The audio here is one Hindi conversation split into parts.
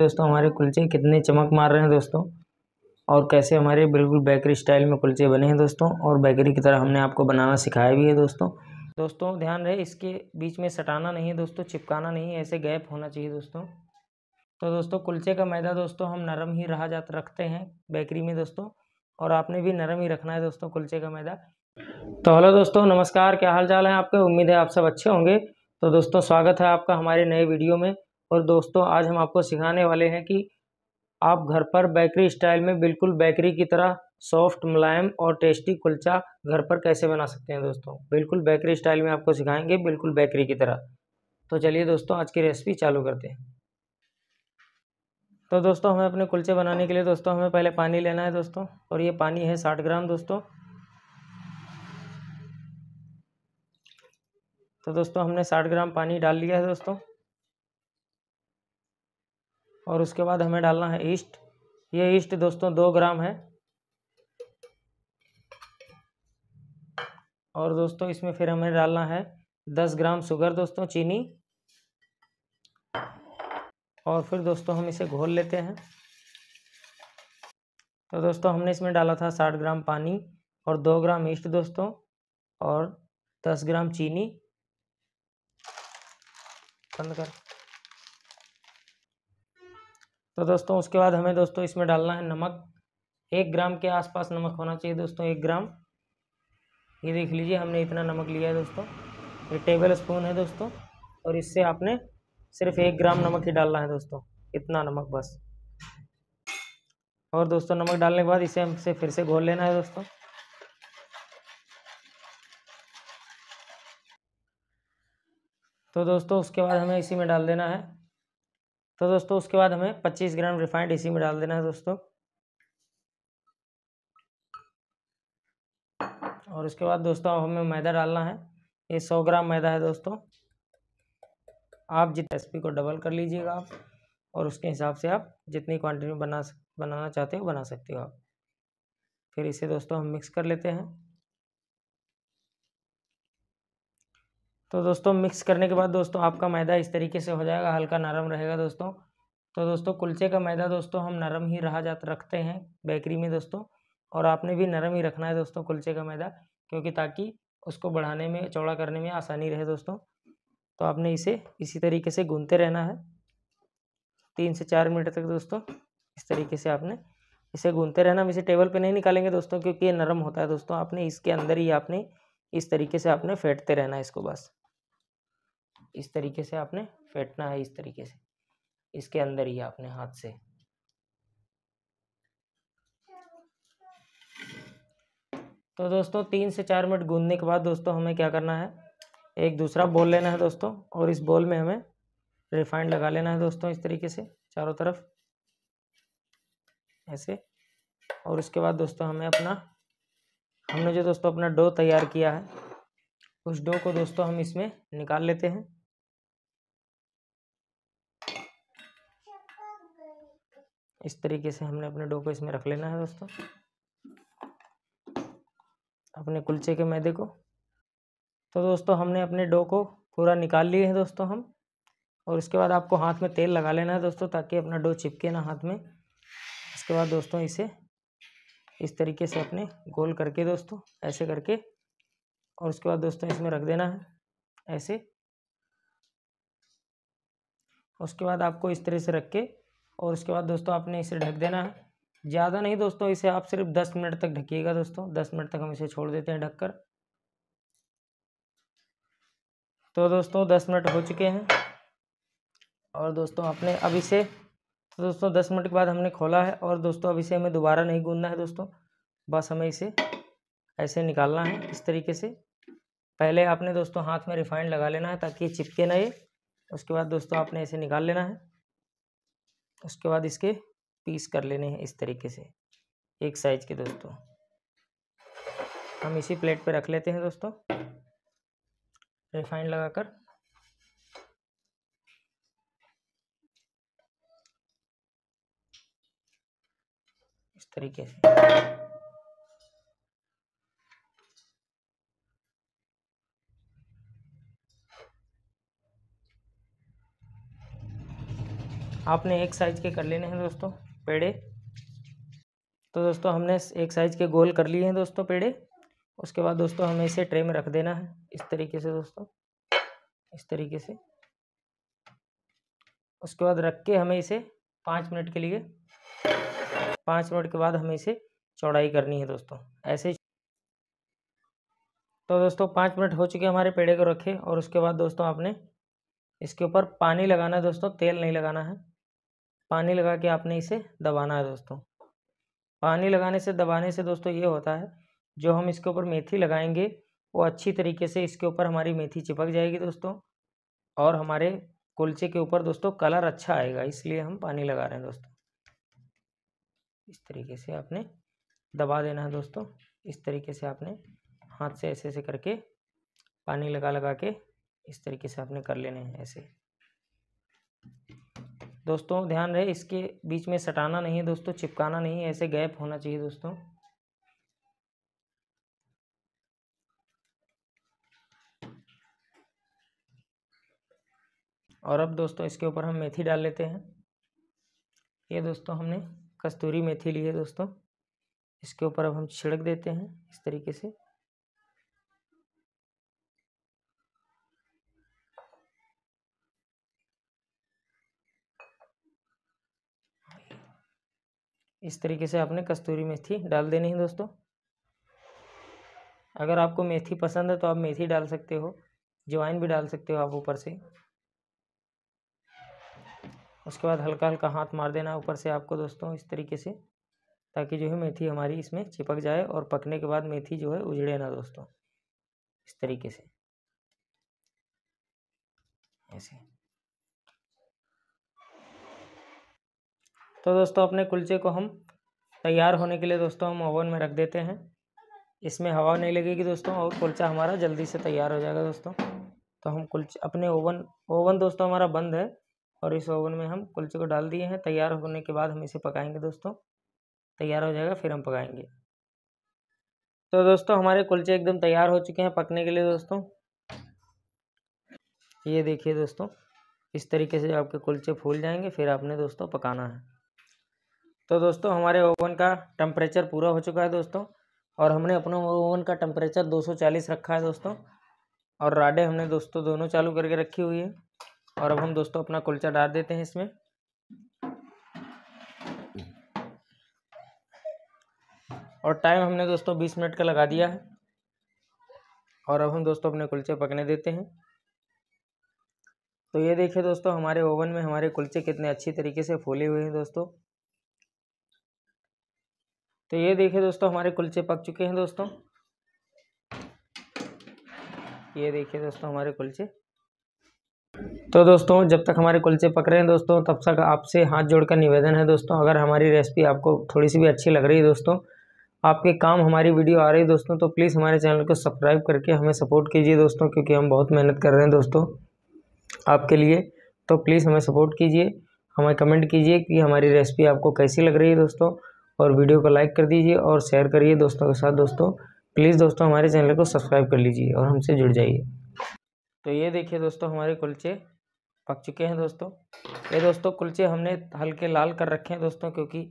दोस्तों हमारे कुलचे कितने चमक मार रहे हैं दोस्तों और कैसे हमारे बिल्कुल बेकरी स्टाइल में कुलचे बने हैं दोस्तों और बेकरी की तरह हमने आपको बनाना सिखाया भी है दोस्तों दोस्तों ध्यान रहे इसके बीच में सटाना नहीं है दोस्तों चिपकाना नहीं है ऐसे गैप होना चाहिए दोस्तों तो दोस्तों कुलचे का मैदा दोस्तों हम नरम ही रहा जा रखते हैं बेकरी में दोस्तों और आपने भी नरम ही रखना है दोस्तों कुलचे का मैदा तो हेलो दोस्तों नमस्कार क्या हाल चाल है आपके उम्मीद है आप सब अच्छे होंगे तो दोस्तों स्वागत है आपका हमारे नए वीडियो में और दोस्तों आज हम आपको सिखाने वाले हैं कि आप घर पर बेकरी स्टाइल में बिल्कुल बेकरी की तरह सॉफ्ट मुलायम और टेस्टी कुलचा घर पर कैसे बना सकते हैं दोस्तों बिल्कुल बेकरी स्टाइल में आपको सिखाएंगे बिल्कुल बेकरी की तरह तो चलिए दोस्तों आज की रेसिपी चालू करते हैं तो दोस्तों हमें अपने कुलचे बनाने के लिए दोस्तों हमें पहले पानी लेना है दोस्तों और ये पानी है साठ ग्राम दोस्तों तो दोस्तों हमने साठ ग्राम पानी डाल लिया है दोस्तों और उसके बाद हमें डालना है ईस्ट ये ईस्ट दोस्तों दो ग्राम है और दोस्तों इसमें फिर हमें डालना है दस ग्राम शुगर दोस्तों चीनी और फिर दोस्तों हम इसे घोल लेते हैं तो दोस्तों हमने इसमें डाला था साठ ग्राम पानी और दो ग्राम ईस्ट दोस्तों और दस ग्राम चीनी बंद कर तो दोस्तों उसके बाद हमें दोस्तों इसमें डालना है नमक एक ग्राम के आसपास नमक होना चाहिए दोस्तों एक ग्राम ये देख लीजिए हमने इतना नमक लिया है दोस्तों ये टेबल स्पून है दोस्तों और इससे आपने सिर्फ एक ग्राम नमक ही डालना है दोस्तों इतना नमक बस और दोस्तों नमक डालने के बाद इसे हमसे फिर से घोल लेना है दोस्तों तो दोस्तों उसके बाद हमें इसी में डाल देना है तो दोस्तों उसके बाद हमें 25 ग्राम रिफाइंड इसी में डाल देना है दोस्तों और उसके बाद दोस्तों हमें मैदा डालना है ये 100 ग्राम मैदा है दोस्तों आप जिस रेसिपी को डबल कर लीजिएगा आप और उसके हिसाब से आप जितनी क्वांटिटी में बना बनाना चाहते हो बना सकते हो आप फिर इसे दोस्तों हम मिक्स कर लेते हैं तो दोस्तों मिक्स करने के बाद दोस्तों आपका मैदा इस तरीके से हो जाएगा हल्का नरम रहेगा दोस्तों तो दोस्तों कुलचे का मैदा दोस्तों हम नरम ही रहा जाता रखते हैं बेकरी में दोस्तों और आपने भी नरम ही रखना है दोस्तों कुलचे का मैदा क्योंकि ताकि उसको बढ़ाने में चौड़ा करने में आसानी रहे दोस्तों तो आपने इसे इसी तरीके से गूंधते रहना है तीन से चार मिनट तक दोस्तों इस तरीके से आपने इसे गूंधते रहना हम इसे टेबल पर नहीं निकालेंगे दोस्तों क्योंकि ये नरम होता है दोस्तों आपने इसके अंदर ही आपने इस तरीके से आपने फेंटते रहना है इसको बस इस तरीके से आपने फेंटना है इस तरीके से इसके अंदर ही आपने हाथ से तो दोस्तों तीन से चार मिनट गूंदने के बाद दोस्तों हमें क्या करना है एक दूसरा बॉल लेना है दोस्तों और इस बॉल में हमें रिफाइंड लगा लेना है दोस्तों इस तरीके से चारों तरफ ऐसे और उसके बाद दोस्तों हमें अपना हमने जो दोस्तों अपना डो तैयार किया है उस डो को दोस्तों हम इसमें निकाल लेते हैं इस तरीके से हमने अपने डो को इसमें रख लेना है दोस्तों अपने कुलचे के मैदे को तो दोस्तों हमने अपने डो को पूरा निकाल लिए हैं दोस्तों हम और उसके बाद आपको हाथ में तेल लगा लेना है दोस्तों ताकि अपना डो चिपके ना हाथ में उसके बाद दोस्तों इसे इस तरीके से अपने गोल करके दोस्तों ऐसे करके और उसके बाद दोस्तों इसमें रख देना है ऐसे उसके बाद आपको इस तरह से रख के और उसके बाद दोस्तों आपने इसे ढक देना है ज़्यादा नहीं दोस्तों इसे आप सिर्फ दस मिनट तक ढकिएगा दोस्तों दस मिनट तक हम इसे छोड़ देते हैं ढककर तो दोस्तों दस मिनट हो चुके हैं और दोस्तों आपने अब इसे तो दोस्तों दस मिनट के बाद हमने खोला है और दोस्तों अब इसे हमें दोबारा नहीं गूंदना है दोस्तों बस हमें इसे ऐसे निकालना है इस तरीके से पहले आपने दोस्तों हाथ में रिफाइंड लगा लेना है ताकि चिपके ना ये उसके बाद दोस्तों आपने इसे निकाल लेना है उसके बाद इसके पीस कर लेने हैं इस तरीके से एक साइज के दोस्तों हम इसी प्लेट पे रख लेते हैं दोस्तों रिफाइन लगाकर इस तरीके से आपने एक साइज के कर लेने हैं दोस्तों पेड़े तो दोस्तों हमने एक साइज के गोल कर लिए हैं दोस्तों पेड़े उसके बाद दोस्तों हमें इसे ट्रे में रख देना है इस तरीके से दोस्तों इस तरीके से उसके बाद रख के हमें इसे पाँच मिनट के लिए पाँच मिनट के बाद हमें इसे चौड़ाई करनी है दोस्तों ऐसे तो दोस्तों पाँच मिनट हो चुके हमारे पेड़े को रखे और उसके बाद दोस्तों आपने इसके ऊपर पानी लगाना है दोस्तों तेल नहीं लगाना है पानी लगा के आपने इसे दबाना है दोस्तों पानी लगाने से दबाने से दोस्तों ये होता है जो हम इसके ऊपर मेथी लगाएंगे वो अच्छी तरीके से इसके ऊपर हमारी मेथी चिपक जाएगी दोस्तों और हमारे कुलचे के ऊपर दोस्तों कलर अच्छा आएगा इसलिए हम पानी लगा रहे हैं दोस्तों इस तरीके से आपने दबा देना है दोस्तों इस तरीके से आपने हाथ से ऐसे ऐसे करके पानी लगा लगा के इस तरीके से आपने कर लेने हैं ऐसे दोस्तों ध्यान रहे इसके बीच में सटाना नहीं है दोस्तों चिपकाना नहीं है ऐसे गैप होना चाहिए दोस्तों और अब दोस्तों इसके ऊपर हम मेथी डाल लेते हैं ये दोस्तों हमने कस्तूरी मेथी ली है दोस्तों इसके ऊपर अब हम छिड़क देते हैं इस तरीके से इस तरीके से आपने कस्तूरी मेथी डाल देनी है दोस्तों अगर आपको मेथी पसंद है तो आप मेथी डाल सकते हो जवाइन भी डाल सकते हो आप ऊपर से उसके बाद हल्का हल्का हाथ मार देना ऊपर से आपको दोस्तों इस तरीके से ताकि जो है मेथी हमारी इसमें चिपक जाए और पकने के बाद मेथी जो है उजड़े ना दोस्तों इस तरीके से ऐसे तो दोस्तों अपने कुलचे को हम तैयार होने के लिए दोस्तों हम ओवन में रख देते हैं इसमें हवा नहीं लगेगी दोस्तों और कुलचा हमारा जल्दी से तैयार हो जाएगा दोस्तों तो हम कुलचे अपने ओवन ओवन दोस्तों हमारा बंद है और इस ओवन में हम कुलचे को डाल दिए हैं तैयार होने के बाद हम इसे पकाएंगे दोस्तों तैयार हो जाएगा फिर हम पकाएंगे तो दोस्तों हमारे कुलचे एकदम तैयार हो चुके हैं पकने के लिए दोस्तों ये देखिए दोस्तों इस तरीके से आपके कुलचे फूल जाएंगे फिर आपने दोस्तों पकाना है तो दोस्तों हमारे ओवन का टेम्परेचर पूरा हो चुका है दोस्तों और हमने अपने ओवन का टेम्परेचर 240 रखा है दोस्तों और राडे हमने दोस्तों दोनों चालू करके रखी हुई है और अब हम दोस्तों अपना कुलचा डाल देते हैं इसमें और टाइम हमने दोस्तों बीस मिनट का लगा दिया है और अब हम दोस्तों अपने कुलचे पकने देते हैं तो ये देखिए दोस्तों हमारे ओवन में हमारे कुलचे कितने अच्छी तरीके से फूले हुए हैं दोस्तों तो ये देखिए दोस्तों हमारे कुलचे पक चुके हैं दोस्तों ये देखिए दोस्तों हमारे कुलचे तो दोस्तों जब तक हमारे कुलचे पक रहे हैं दोस्तों तब तक आपसे हाथ जोड़कर निवेदन है दोस्तों अगर हमारी रेसिपी आपको थोड़ी सी भी अच्छी लग रही है दोस्तों आपके काम हमारी वीडियो आ रही है दोस्तों तो प्लीज़ हमारे चैनल को सब्सक्राइब करके हमें सपोर्ट कीजिए दोस्तों क्योंकि हम बहुत मेहनत कर रहे हैं दोस्तों आपके लिए तो प्लीज़ हमें सपोर्ट कीजिए हमें कमेंट कीजिए कि हमारी रेसिपी आपको कैसी लग रही है दोस्तों और वीडियो को लाइक कर दीजिए और शेयर करिए दोस्तों के साथ दोस्तों प्लीज़ दोस्तों हमारे चैनल को सब्सक्राइब कर लीजिए और हमसे जुड़ जाइए तो ये देखिए दोस्तों हमारे कुलचे पक चुके हैं दोस्तों ये दोस्तों कुलचे हमने हल्के लाल कर रखे हैं दोस्तों क्योंकि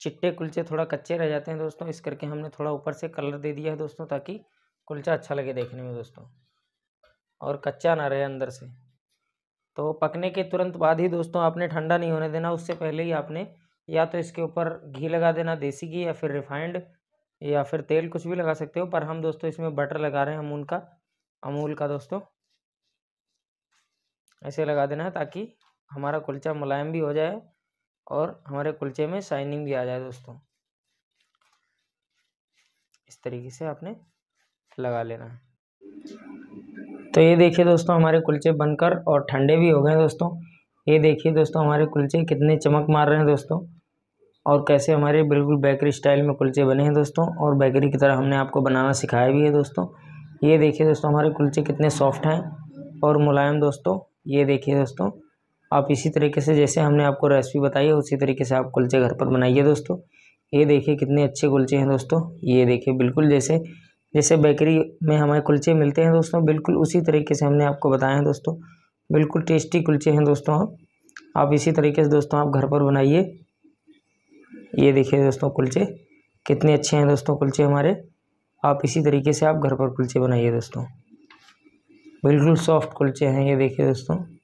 चिट्टे कुलचे थोड़ा कच्चे रह जाते हैं दोस्तों इस करके हमने थोड़ा ऊपर से कलर दे दिया है दोस्तों ताकि कुलचा अच्छा लगे देखने में दोस्तों और कच्चा ना रहे अंदर से तो पकने के तुरंत बाद ही दोस्तों आपने ठंडा नहीं होने देना उससे पहले ही आपने या तो इसके ऊपर घी लगा देना देसी घी या फिर रिफाइंड या फिर तेल कुछ भी लगा सकते हो पर हम दोस्तों इसमें बटर लगा रहे हैं अमूल का अमूल का दोस्तों ऐसे लगा देना है ताकि हमारा कुलचा मुलायम भी हो जाए और हमारे कुलचे में शाइनिंग भी आ जाए दोस्तों इस तरीके से आपने लगा लेना है तो ये देखिए दोस्तों हमारे कुलचे बनकर और ठंडे भी हो गए दोस्तों ये देखिए दोस्तों हमारे कुलचे कितने चमक मार रहे हैं दोस्तों और कैसे हमारे बिल्कुल बेकरी स्टाइल में कुलचे बने हैं दोस्तों और बेकरी की तरह हमने आपको बनाना सिखाया भी है दोस्तों ये देखिए दोस्तों हमारे कुलचे कितने सॉफ्ट हैं और मुलायम दोस्तों ये देखिए दोस्तों आप इसी तरीके से जैसे हमने आपको रेसिपी बताई है उसी तरीके से आप कुलचे घर पर बनाइए दोस्तों ये देखिए कितने अच्छे कुलचे हैं दोस्तों ये देखिए बिल्कुल जैसे जैसे बेकरी में हमारे कुलचे मिलते हैं दोस्तों बिल्कुल उसी तरीके से हमने आपको बताया है दोस्तों बिल्कुल टेस्टी कुलचे हैं दोस्तों आप इसी तरीके से दोस्तों आप घर पर बनाइए ये देखिए दोस्तों कुलचे कितने अच्छे हैं दोस्तों कुलचे हमारे आप इसी तरीके से आप घर पर कुलचे बनाइए दोस्तों बिल्कुल सॉफ्ट कुलचे हैं ये देखिए दोस्तों